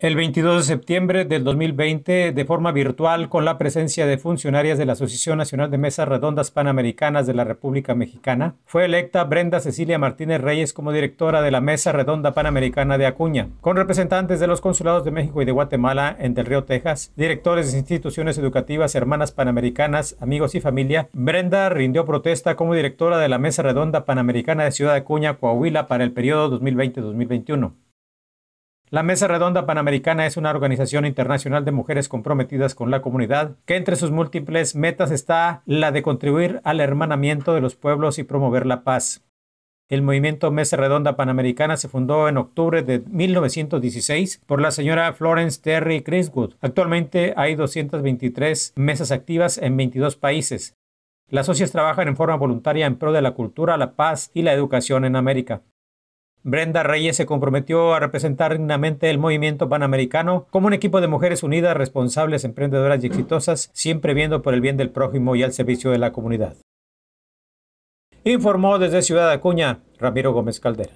el 22 de septiembre del 2020 de forma virtual con la presencia de funcionarias de la Asociación Nacional de Mesas Redondas Panamericanas de la República Mexicana, fue electa Brenda Cecilia Martínez Reyes como directora de la Mesa Redonda Panamericana de Acuña, con representantes de los consulados de México y de Guatemala en Del Río, Texas, directores de instituciones educativas, hermanas panamericanas, amigos y familia. Brenda rindió protesta como directora de la Mesa Redonda Panamericana de Ciudad de Acuña, Coahuila, para el periodo 2020-2021. La Mesa Redonda Panamericana es una organización internacional de mujeres comprometidas con la comunidad, que entre sus múltiples metas está la de contribuir al hermanamiento de los pueblos y promover la paz. El movimiento Mesa Redonda Panamericana se fundó en octubre de 1916 por la señora Florence Terry Criswood. Actualmente hay 223 mesas activas en 22 países. Las socias trabajan en forma voluntaria en pro de la cultura, la paz y la educación en América. Brenda Reyes se comprometió a representar dignamente el movimiento panamericano como un equipo de mujeres unidas, responsables, emprendedoras y exitosas, siempre viendo por el bien del prójimo y al servicio de la comunidad. Informó desde Ciudad Acuña, Ramiro Gómez Caldera.